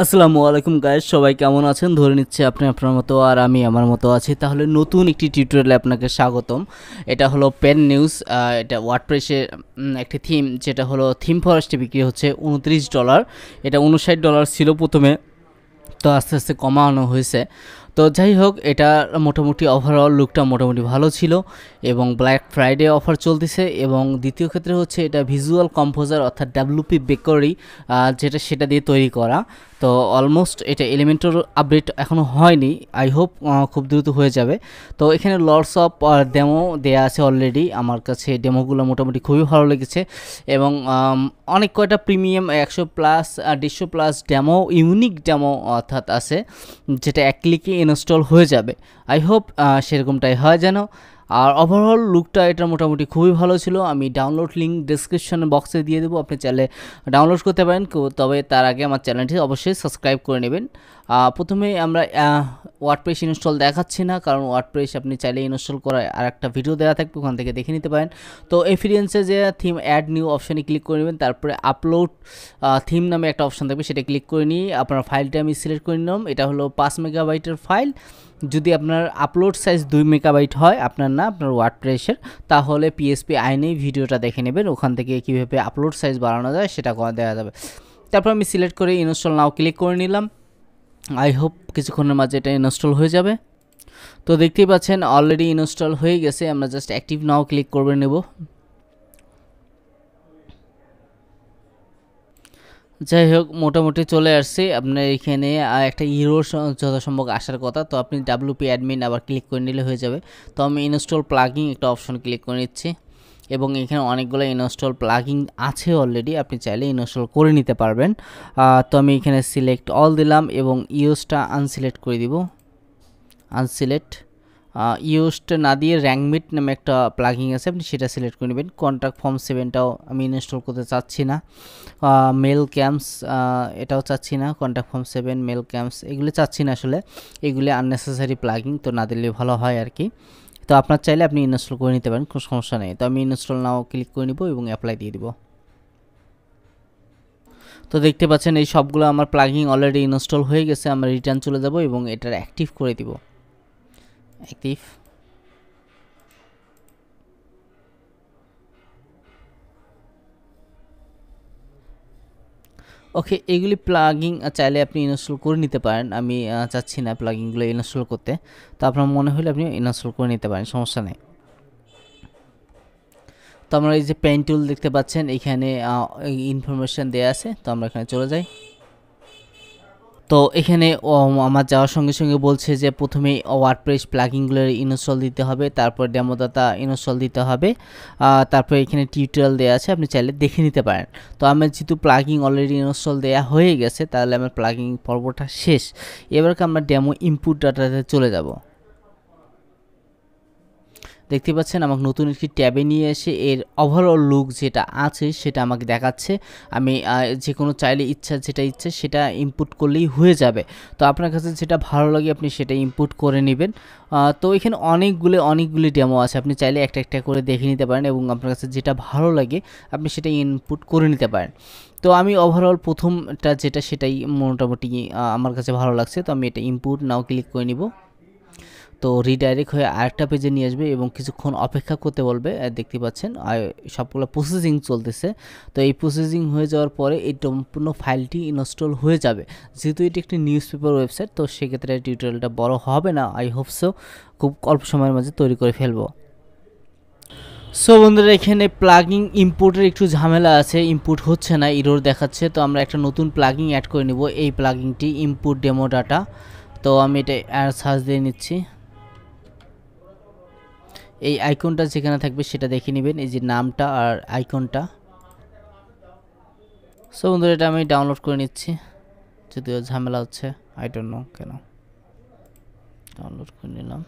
আসসালামু আলাইকুম গায়েস সবাই কেমন আছেন ধরে নিচ্ছে আপনি আপনার মতো আর আমি আমার মতো আছি তাহলে নতুন একটি টিউটোরিয়ালে আপনাকে স্বাগতম এটা হলো পেন নিউজ এটা ওয়ার্ডপ্রেসের একটি থিম যেটা হলো থিম ফরেস্টে বিক্রি হচ্ছে উনত্রিশ ডলার এটা উনষাট ডলার ছিল প্রথমে তো আস্তে আস্তে কমানো হয়েছে তো যাই হোক এটা মোটামুটি ওভারঅল লুকটা মোটামুটি ভালো ছিল এবং ব্ল্যাক ফ্রাইডে অফার চলতেছে এবং দ্বিতীয় ক্ষেত্রে হচ্ছে এটা ভিজুয়াল কম্পোজার অর্থাৎ ডাব্লুপি বেকারি যেটা সেটা দিয়ে তৈরি করা তো অলমোস্ট এটা এলিমেন্টর আপডেট এখনও হয়নি আই হোপ খুব দ্রুত হয়ে যাবে তো এখানে লর্ডস অফ ডেমো দেয়া আছে অলরেডি আমার কাছে ডেমোগুলো মোটামুটি খুবই ভালো লেগেছে এবং অনেক কয়টা প্রিমিয়াম একশো প্লাস দেড়শো প্লাস ডেমো ইউনিক ডেমো অর্থাৎ আছে যেটা এক ক্লিকে ইনস্টল হয়ে যাবে আই হোপ সেরকমটাই হয় যেন আর ওভারঅল লুকটা এটা মোটামুটি খুবই ভালো ছিল আমি ডাউনলোড লিঙ্ক ডিসক্রিপশন বক্সে দিয়ে দেবো আপনি চাইলে ডাউনলোড করতে পারেন তবে তার আগে আমার চ্যানেলটি অবশ্যই সাবস্ক্রাইব করে নেবেন প্রথমে আমরা ওয়ার্ডপ্রেস ইনস্টল দেখাচ্ছি না কারণ ওয়ার্ডপ্রেস আপনি চাইলে ইনস্টল করার আর একটা ভিডিও দেওয়া থাকবে ওখান থেকে দেখে নিতে পারেন তো এফিরিয়েন্সে যে থিম অ্যাড নিউ অপশানে ক্লিক করে নেবেন তারপরে আপলোড থিম নামে একটা অপশান থাকবে সেটা ক্লিক করে নিয়ে আপনার ফাইলটা আমি সিলেক্ট করে নিলাম এটা হলো পাঁচ মেগাবাইটের ফাইল যদি আপনার আপলোড সাইজ দুই মেগাবাইট হয় আপনার না আপনার ওয়ার্ড প্রেসের তাহলে পিএসপি আইনেই ভিডিওটা দেখে নেবেন ওখান থেকে কীভাবে আপলোড সাইজ বাড়ানো যায় সেটা দেখা যাবে তারপর আমি সিলেক্ট করে ইনস্টল নাও ক্লিক করে নিলাম আই হোপ কিছুক্ষণের মাঝে এটা ইনস্টল হয়ে যাবে তো দেখতেই পাচ্ছেন অলরেডি ইনস্টল হয়ে গেছে আমরা জাস্ট অ্যাক্টিভ নাও ক্লিক করে নেব যাই হোক মোটামুটি চলে আসছে আপনার এখানে একটা ইরোর যথাসম্ভব আসার কথা তো আপনি ডাব্লিউপি অ্যাডমিন আবার ক্লিক করে নিলে হয়ে যাবে তো আমি ইনস্টল প্লাগিং একটা অপশন ক্লিক করে নিচ্ছি এবং এখানে অনেকগুলো ইনস্টল প্লাগিং আছে অলরেডি আপনি চাইলে ইনস্টল করে নিতে পারবেন তো আমি এখানে সিলেক্ট অল দিলাম এবং ইউসটা আনসিলেক্ট করে দিব আনসিলেক্ট ইউস্ট না দিয়ে র্যাঙ্কমিট নামে একটা প্লাগিং আছে আপনি সেটা সিলেক্ট করে নেবেন কন্ট্রাক্ট ফর্ম সেভেনটাও আমি ইনস্টল করতে চাচ্ছি না মেল ক্যাম্পস এটাও চাচ্ছি না কন্ট্রাক্ট ফর্ম সেভেন মেল ক্যাম্পস এগুলো চাচ্ছি না আসলে এগুলি আননেসেসারি প্লাগিং তো না দিলে ভালো হয় আর কি তো আপনার চাইলে আপনি ইনস্টল করে নিতে পারেন কোনো সমস্যা নেই তো আমি ইনস্টল নাও ক্লিক করে নিব এবং অ্যাপ্লাই দিয়ে দিব তো দেখতে পাচ্ছেন এই সবগুলো আমার প্লাগিং অলরেডি ইনস্টল হয়ে গেছে আমরা রিটার্ন চলে যাব এবং এটার অ্যাক্টিভ করে দিব active ওকে এগুলি প্লাগিং চাইলে আপনি ইনস্টল করে নিতে পারেন আমি চাচ্ছি না প্লাগিংগুলো ইনস্টল করতে তো আপনার মনে হলে আপনি ইনস্টল করে নিতে পারেন সমস্যা নেই তো আমরা এই যে পেন টুল দেখতে পাচ্ছেন এখানে ইনফরমেশান দেওয়া আছে তো আমরা এখানে চলে যাই তো এখানে আমার যাওয়ার সঙ্গে সঙ্গে বলছে যে প্রথমে ওয়ার্ডপ্রেস প্লাগিংগুলোর ইনস্টল দিতে হবে তারপর ডেমোদাতা ইনস্টল দিতে হবে তারপর এখানে টিউটোরিয়াল দেওয়া আছে আপনি চাইলে দেখে নিতে পারেন তো আমার যেহেতু প্লাগিং অলরেডি ইনস্টল দেওয়া হয়ে গেছে তাহলে আমার প্লাগিং পর্বটা শেষ এবারকে আমরা ডেমো ইনপুট ডাটাতে চলে যাব দেখতে পাচ্ছেন আমাকে নতুন একটি ট্যাবে নিয়ে এসে এর ওভারঅল লুক যেটা আছে সেটা আমাকে দেখাচ্ছে আমি যে কোনো চাইলে ইচ্ছা যেটা ইচ্ছা সেটা ইনপুট করলেই হয়ে যাবে তো আপনার কাছে যেটা ভালো লাগে আপনি সেটা ইনপুট করে নেবেন তো এখানে অনেকগুলো অনেকগুলি ডেমো আছে আপনি চাইলে একটা একটা করে দেখে নিতে পারেন এবং আপনার কাছে যেটা ভালো লাগে আপনি সেটা ইনপুট করে নিতে পারেন তো আমি ওভারঅল প্রথমটা যেটা সেটাই মোটামুটি আমার কাছে ভালো লাগছে তো আমি এটা ইনপুট নাও ক্লিক করে নিব তো রিডাইরেক্ট হয়ে আরেকটা পেজে নিয়ে আসবে এবং কিছুক্ষণ অপেক্ষা করতে বলবে দেখতে পাচ্ছেন সবগুলো প্রসেসিং চলতেছে তো এই প্রসেসিং হয়ে যাওয়ার পরে এই সম্পূর্ণ ফাইলটি ইনস্টল হয়ে যাবে যেহেতু এটি একটি নিউজ পেপার ওয়েবসাইট তো সেক্ষেত্রে টিউটোরিয়ালটা বড় হবে না আই হোপসও খুব অল্প সময়ের মাঝে তৈরি করে ফেলবো সো বন্ধুরা এখানে প্লাগিং ইম্পোর্টের একটু ঝামেলা আছে ইম্পোর্ট হচ্ছে না ইরোর দেখাচ্ছে তো আমরা একটা নতুন প্লাগিং অ্যাড করে নিব এই প্লাগিংটি ইম্পোর্ট ডেমো ডাটা তো আমি এটা সার্চ দিয়ে নিচ্ছি এই আইকনটা যেখানে থাকবে সেটা দেখে নেবেন এই যে নামটা আর আইকনটা সো বন্ধুরা এটা আমি ডাউনলোড করে নিচ্ছি যদিও ঝামেলা হচ্ছে আই ডোন্ট নো কেন ডাউনলোড করে নিলাম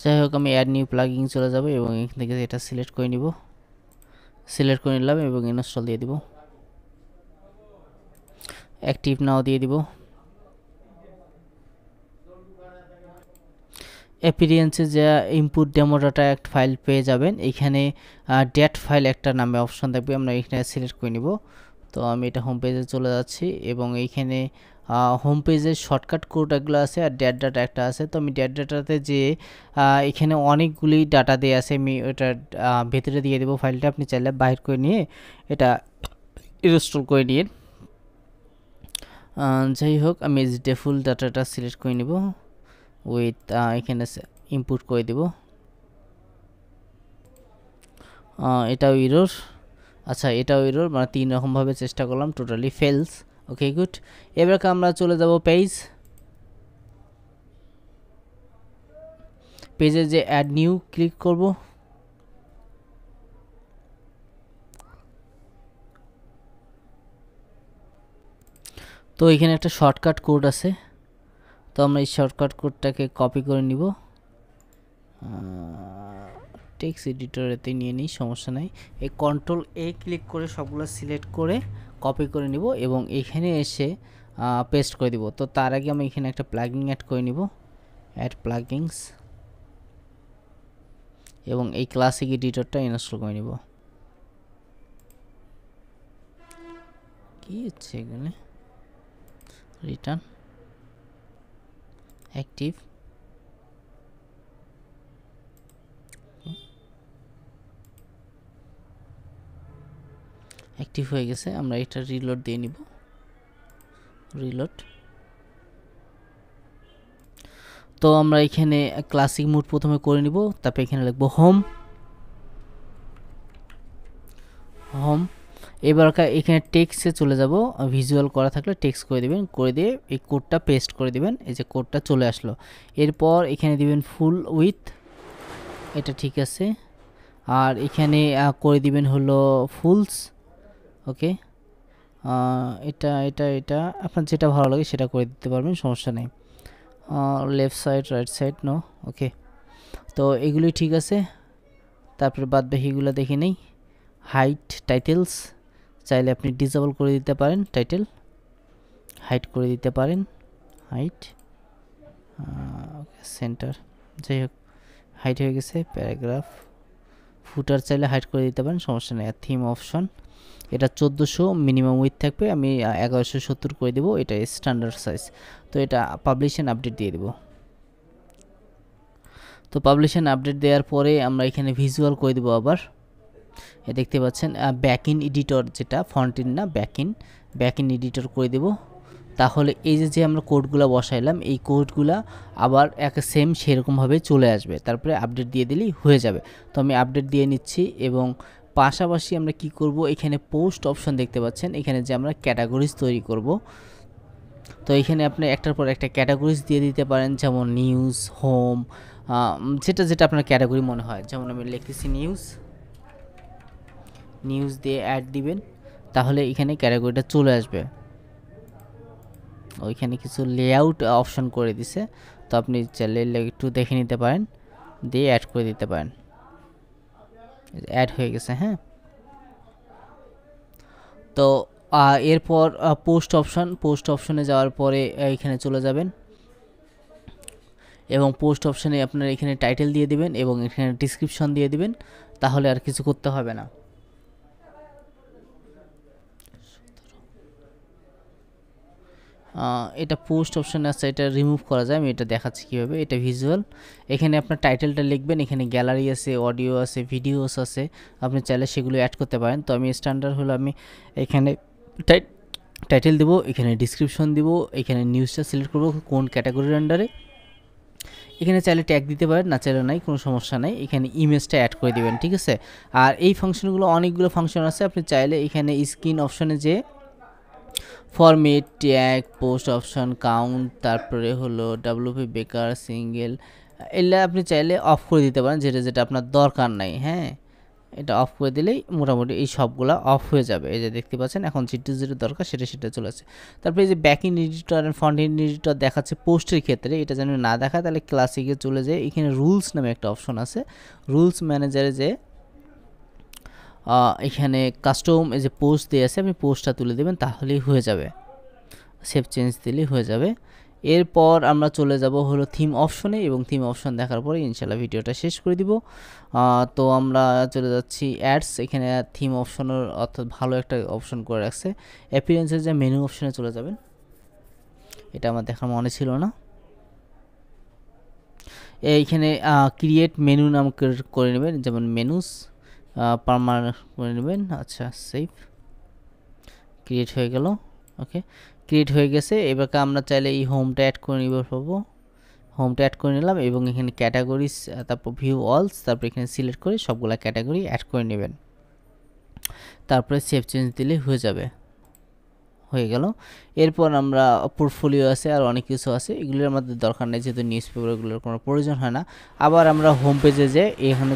যাই হোক আমি অ্যাড নিউ প্লাগিং চলে যাব এবং এখান থেকে এটা সিলেক্ট করে নিব সিলেক্ট করে নিলাম এবং ইনস্টল দিয়ে দিব অ্যাক্টিভ নাও দিয়ে দিব অ্যাপিরিয়েন্সে যে ইনপুট ডেমো ডাটা একটা ফাইল পেয়ে যাবেন এখানে ডেট ফাইল একটা নামে অপশান থাকবে আমরা এখানে সিলেক্ট করে নিব তো আমি এটা হোম পেজে চলে যাচ্ছি এবং এইখানে হোম পেজের শর্টকাট কোডগুলো আছে আর ডেট ডাটা একটা আছে তো আমি ডেট ডাটাতে যে এখানে অনেকগুলি ডাটা দিয়ে আছে আমি ওটার ভেতরে দিয়ে দেবো ফাইলটা আপনি চাইলে বাহির করে নিয়ে এটা ইনস্টল করে নিন যাই হোক আমি ডেফুল ফুল ডাটাটা সিলেক্ট করে নেব উইথ uh, এখানে ইম্পুট করে দেব এটাও ইরোর আচ্ছা এটাও ইরোর মানে তিন রকমভাবে চেষ্টা করলাম টোটালি ফেলস ওকে গুড এবারকে আমরা চলে যাব পেজ পেজে যে অ্যাড নিউ ক্লিক করব তো এখানে একটা শর্টকাট কোড আছে তো আমরা এই শর্টকাট কোডটাকে কপি করে নিব টেক্সট এডিটরেতে নিয়ে নিই সমস্যা নাই এই কন্ট্রোল এ ক্লিক করে সবগুলো সিলেক্ট করে কপি করে নিব এবং এখানে এসে পেস্ট করে দিব তো তার আগে আমি এখানে একটা প্লাগিং অ্যাড করে নিব অ্যাড প্লাগিংস এবং এই ক্লাসিক এডিটরটা ইনস্টল করে নিব কি হচ্ছে এখানে রিটার্ন অ্যাক্টিভ অ্যাক্টিভ হয়ে গেছে আমরা এটা রিলোড দিয়ে নিব রিলোড তো আমরা এখানে ক্লাসিক মুড প্রথমে করে নিব তারপর এখানে লিখব হোম হোম এবার এখানে টেক্সটে চলে যাব ভিজুয়াল করা থাকলে টেক্সট করে দিবেন করে দিয়ে এই কোডটা পেস্ট করে দিবেন এই যে কোডটা চলে আসলো এরপর এখানে দিবেন ফুল উইথ এটা ঠিক আছে আর এখানে করে দিবেন হলো ফুলস ওকে এটা এটা এটা আপনার যেটা ভালো লাগে সেটা করে দিতে পারবেন সমস্যা নেই left side right side no okay তো এগুলি ঠিক আছে তারপরে বাদ দেখে নেই হাইট টাইটেলস চাইলে আপনি ডিসেবল করে দিতে পারেন টাইটেল হাইট করে দিতে পারেন হাইট সেন্টার যাই হোক হাইট হয়ে গেছে প্যারাগ্রাফ ফুটার চাইলে হাইট করে দিতে পারেন সমস্যা নেই থিম অপশন এটা চোদ্দোশো মিনিমাম উইথ থাকবে আমি এগারোশো সত্তর করে দেবো এটা স্ট্যান্ডার্ড সাইজ তো এটা পাবলিশন আপডেট দিয়ে দেবো তো পাবলিশন আপডেট দেওয়ার পরে আমরা এখানে ভিজুয়াল করে দেবো আবার দেখতে পাচ্ছেন ব্যাক ইন এডিটর যেটা ফন্টের না backend backend editor করে দেব তাহলে এই যে যে আমরা কোডগুলো বসাইলাম এই কোডগুলো আবার এক সেম সেরকমভাবে চলে আসবে তারপরে আপডেট দিয়ে দিলেই হয়ে যাবে তো আমি আপডেট দিয়ে নিচ্ছি এবং পাশাপাশি আমরা কি করব এখানে পোস্ট অপশন দেখতে পাচ্ছেন এখানে যে আমরা ক্যাটাগরিজ তৈরি করব তো এখানে আপনি একটার পর একটা ক্যাটাগরিজ দিয়ে দিতে পারেন যেমন নিউজ হোম যেটা যেটা আপনার ক্যাটাগরি মনে হয় যেমন আমি লিখেছি নিউজ নিউজ দিয়ে অ্যাড দিবেন তাহলে এখানে ক্যাটাগরিটা চলে আসবে ওইখানে কিছু লেআউট অপশন করে দিছে তো আপনি চাইলে একটু দেখে নিতে পারেন দিয়ে অ্যাড করে দিতে পারেন অ্যাড হয়ে গেছে হ্যাঁ তো এরপর পোস্ট অপশন পোস্ট অপশনে যাওয়ার পরে এখানে চলে যাবেন এবং পোস্ট অপশানে আপনার এখানে টাইটেল দিয়ে দিবেন এবং এখানে ডিসক্রিপশন দিয়ে দিবেন তাহলে আর কিছু করতে হবে না এটা পোস্ট অপশান আছে এটা রিমুভ করা যায় আমি এটা দেখাচ্ছি কীভাবে এটা ভিজুয়াল এখানে আপনার টাইটেলটা লিখবেন এখানে গ্যালারি আছে অডিও আছে ভিডিওস আছে আপনি চাইলে সেগুলো অ্যাড করতে পারেন তো আমি স্ট্যান্ডার্ড হলো আমি এখানে টাইটেল দেবো এখানে ডিসক্রিপশন দেবো এখানে নিউজটা সিলেক্ট করবো কোন ক্যাটাগরির আন্ডারে এখানে চাইলে ট্যাগ দিতে পারেন না চাইলে নাই কোনো সমস্যা নাই এখানে ইমেজটা অ্যাড করে দেবেন ঠিক আছে আর এই ফাংশনগুলো অনেকগুলো ফাংশন আছে আপনি চাইলে এখানে স্ক্রিন অপশনে যেয়ে format tag post option count তারপরে হলো ডাব্লিউপি বেকার সিঙ্গেল এগুলো আপনি চাইলে অফ করে দিতে পারেন যেটা যেটা আপনার দরকার নাই হ্যাঁ এটা অফ করে দিলেই মোটামুটি এই সবগুলো অফ হয়ে যাবে এই যে দেখতে পাচ্ছেন এখন যেটা যেটা দরকার সেটা সেটা চলে আসে তারপরে এই যে backend editor and front editor দেখাচ্ছে পোস্টের ক্ষেত্রে এটা যেন না দেখায় তাহলে ক্লাসিকে চলে যায় এখানে রুলস নামে একটা অপশন আছে রুলস ম্যানেজারে যে এখানে কাস্টম এই যে পোস্ট দিয়ে আছে আপনি পোস্টটা তুলে দেবেন তাহলেই হয়ে যাবে সেভ চেঞ্জ দিলেই হয়ে যাবে এরপর আমরা চলে যাব হলো থিম অপশনে এবং থিম অপশন দেখার পরে ইনশাল্লাহ ভিডিওটা শেষ করে দিব তো আমরা চলে যাচ্ছি অ্যাডস এখানে থিম অপশনের অর্থাৎ ভালো একটা অপশন করে রাখছে অ্যাপিয়ারেন্সের যে মেনু অপশনে চলে যাবেন এটা আমার দেখার মনে ছিল না এইখানে ক্রিয়েট মেনু নাম করে নেবেন যেমন মেনুস পারমানেন্ট করে নেবেন আচ্ছা সেফ ক্রিয়েট হয়ে গেল ওকে ক্রিয়েট হয়ে গেছে এবারকে আমরা চাইলে এই হোমটা অ্যাড করে নিব পাবো হোমটা অ্যাড করে নিলাম এবং এখানে ক্যাটাগরিজ তারপর ভিউ অলস তারপর এখানে সিলেক্ট করে সবগুলো ক্যাটাগরি অ্যাড করে নেবেন তারপরে সেভ চেঞ্জ দিলে হয়ে যাবে হয়ে গেল এরপর আমরা পোর্টফোলিও আছে আর অনেক কিছু আছে এগুলোর আমাদের দরকার নেই যেহেতু নিউজ পেপারগুলোর কোনো প্রয়োজন হয় না আবার আমরা হোম পেজে যে এখানে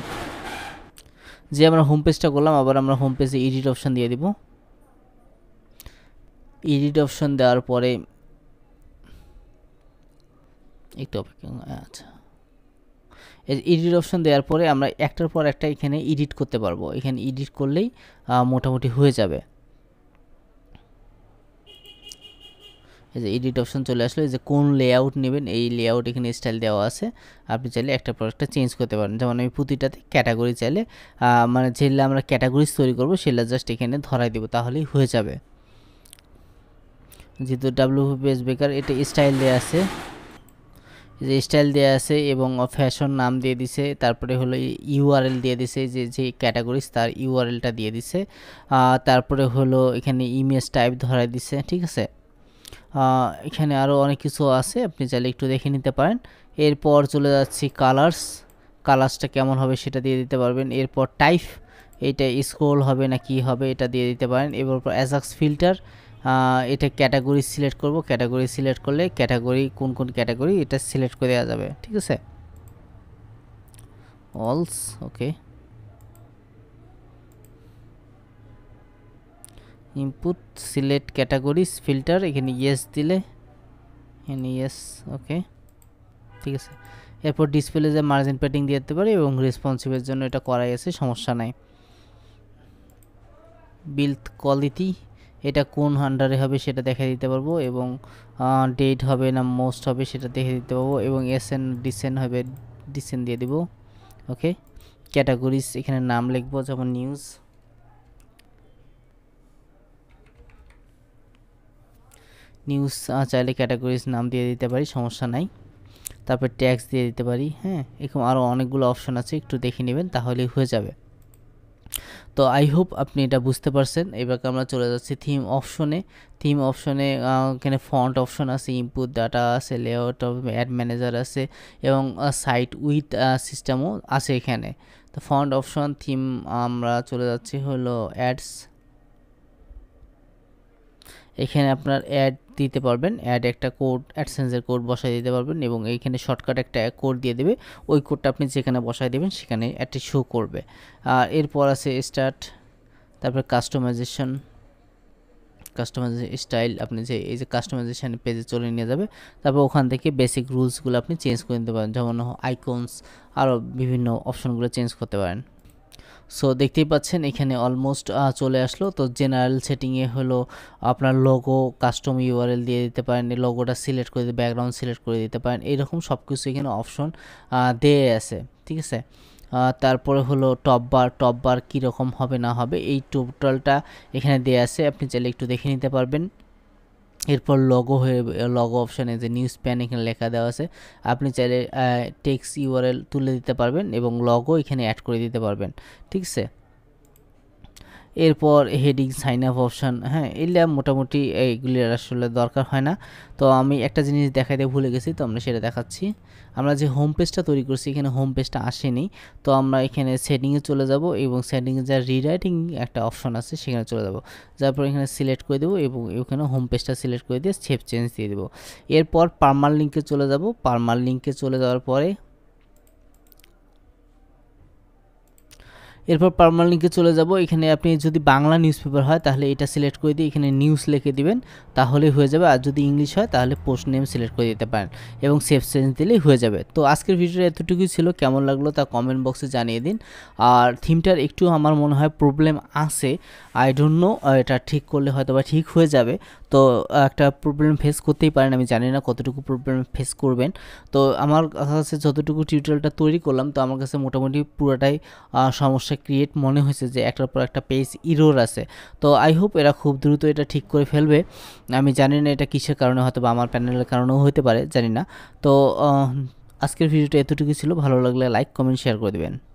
যে আমরা হোম পেজটা করলাম আবার আমরা হোম পেজে এডিট অপশান দিয়ে দিব এডিট অপশান দেওয়ার পরে একটু আচ্ছা এডিট অপশান দেওয়ার পরে আমরা একটার পর একটা এখানে এডিট করতে পারবো এখানে এডিট করলেই মোটামুটি হয়ে যাবে এই যে এডিট অপশন চলে আসলো এই যে কোন লেআউট নেবেন এই লেআউট এখানে স্টাইল দেওয়া আছে আপনি চাইলে একটা প্রোডাক্টটা চেঞ্জ করতে পারেন যেমন আমি প্রতিটাতে ক্যাটাগরি চাইলে মানে যেগুলো আমরা ক্যাটাগরিজ তৈরি করবো সেগুলো জাস্ট এখানে ধরাই দেবো তাহলেই হয়ে যাবে যেহেতু ডাব্লিউ পেজ বেকার এটা স্টাইল দেওয়া আছে যে স্টাইল দেওয়া আছে এবং ফ্যাশন নাম দিয়ে দিছে তারপরে হলো ইউআরএল দিয়ে দিছে যে যে ক্যাটাগরিজ তার ইউআরএলটা দিয়ে দিছে তারপরে হলো এখানে ইমেজ টাইপ ধরাই দিছে ঠিক আছে এখানে আরও অনেক কিছু আছে আপনি চাইলে একটু দেখে নিতে পারেন এরপর চলে যাচ্ছি কালার্স কালার্সটা কেমন হবে সেটা দিয়ে দিতে পারবেন এরপর টাইপ এটা স্ক্রোল হবে না কি হবে এটা দিয়ে দিতে পারেন এবার অ্যাজাক্স ফিল্টার এটা ক্যাটাগরি সিলেক্ট করব ক্যাটাগরি সিলেক্ট করলে ক্যাটাগরি কোন কোন ক্যাটাগরি এটা সিলেক্ট করে দেওয়া যাবে ঠিক আছে অলস okay input select categories filter এখানে ইয়েস দিলে এখানে ইয়েস ওকে ঠিক আছে এরপর ডিসপ্লে যে মার্জিন প্যাটিং দিয়ে দিতে পারি এবং রেসপন্সিভের জন্য এটা করাই আছে সমস্যা নাই বিল্ড কোয়ালিটি এটা কোন আন্ডারে হবে সেটা দেখা দিতে পারবো এবং ডেট হবে না মোস্ট হবে সেটা দেখে দিতে পারবো এবং এন ডিসেন হবে ডিসেন দিয়ে দিব ওকে ক্যাটাগরিজ এখানে নাম লিখবো যেমন নিউজ নিউজ চাইলে ক্যাটাগরিজ নাম দিয়ে দিতে পারি সমস্যা নাই তারপর ট্যাক্স দিয়ে দিতে পারি হ্যাঁ এরকম আরও অনেকগুলো অপশান আছে একটু দেখে নেবেন তাহলেই হয়ে যাবে তো আই হোপ আপনি এটা বুঝতে পারছেন এবার আমরা চলে যাচ্ছি থিম অপশনে থিম অপশনে এখানে ফন্ট অপশন আছে ইনপুট ডাটা আছে লেআউট অ্যাড ম্যানেজার আছে এবং সাইট উইথ সিস্টেমও আছে এখানে তো ফন্ট অপশন থিম আমরা চলে যাচ্ছি হলো অ্যাডস এখানে আপনার অ্যাড দিতে পারবেন অ্যাড একটা কোড অ্যাডসেন্সের কোড বসায় দিতে পারবেন এবং এইখানে শর্টকাট একটা কোড দিয়ে দেবে ওই কোডটা আপনি যেখানে বসায় দেবেন সেখানে অ্যাডটি শো করবে আর এরপর আছে স্টার্ট তারপরে কাস্টমাইজেশন কাস্টমাইজেশন স্টাইল আপনি যে এই যে কাস্টমাইজেশন পেজে চলে নিয়ে যাবে তারপর ওখান থেকে বেসিক রুলসগুলো আপনি চেঞ্জ করে নিতে পারেন যেমন আইকনস আরও বিভিন্ন অপশনগুলো চেঞ্জ করতে পারেন সো দেখতেই পাচ্ছেন এখানে অলমোস্ট চলে আসলো তো জেনারেল সেটিংয়ে হলো আপনার লোগো কাস্টম ইউআরএল দিয়ে দিতে পারেন লোগোটা সিলেক্ট করে দিতে ব্যাকগ্রাউন্ড সিলেক্ট করে দিতে পারেন এরকম সব কিছু এখানে অপশন দেয়ে আছে ঠিক আছে তারপরে হলো টপ বার টপ বার কীরকম হবে না হবে এই টোটালটা এখানে দেয়া আছে আপনি চাইলে একটু দেখে নিতে পারবেন এরপর লগো হয়ে লগো অপশানে যে নিউজ প্যান এখানে লেখা দেওয়া আছে আপনি চাইলে টেক্স ইউআরএল তুলে দিতে পারবেন এবং লগো এখানে অ্যাড করে দিতে পারবেন ঠিক আছে এরপর হেডিং সাইন আপ অপশান হ্যাঁ এগুলো মোটামুটি এইগুলি আসলে দরকার হয় না তো আমি একটা জিনিস দেখাইতে ভুলে গেছি তো আমরা সেটা দেখাচ্ছি আমরা যে হোম পেজটা তৈরি করছি এখানে হোম পেজটা আসেনি তো আমরা এখানে সেটিংয়ে চলে যাব এবং সেটিংয়ে যা রিরাইটিং একটা অপশন আছে সেখানে চলে যাব যারপর এখানে সিলেক্ট করে দেবো এবং এখানে হোম পেজটা সিলেক্ট করে দিয়ে সেভ চেঞ্জ দিয়ে দেবো এরপর পার্মাল লিঙ্কে চলে যাব পার্মাল লিঙ্কে চলে যাওয়ার পরে এরপর পারমালিঙ্কে চলে যাব এখানে আপনি যদি বাংলা নিউজ পেপার হয় তাহলে এটা সিলেক্ট করে দিয়ে এখানে নিউজ লিখে দিবেন তাহলে হয়ে যাবে আর যদি ইংলিশ হয় তাহলে পোস্ট নেম সিলেক্ট করে দিতে পারেন এবং সেভ চেঞ্জ দিলেই হয়ে যাবে তো আজকের ভিডিওটা এতটুকুই ছিল কেমন লাগলো তা কমেন্ট বক্সে জানিয়ে দিন আর থিমটার একটু আমার মনে হয় প্রবলেম আছে আই ডোন্ট নো এটা ঠিক করলে হয়তো বা ঠিক হয়ে যাবে তো একটা প্রবলেম ফেস করতেই পারেন আমি জানি না কতটুকু প্রবলেম ফেস করবেন তো আমার কাছে যতটুকু টিউটোরিয়ালটা তৈরি করলাম তো আমার কাছে মোটামুটি পুরোটাই সমস্যা সমস্যা ক্রিয়েট মনে হয়েছে যে একটার পর একটা পেজ ইরোর আছে তো আই হোপ এরা খুব দ্রুত এটা ঠিক করে ফেলবে আমি জানি না এটা কিসের কারণে হয়তো বা আমার প্যানেলের কারণেও হতে পারে জানি না তো আজকের ভিডিওটা এতটুকু ছিল ভালো লাগলে লাইক কমেন্ট শেয়ার করে দেবেন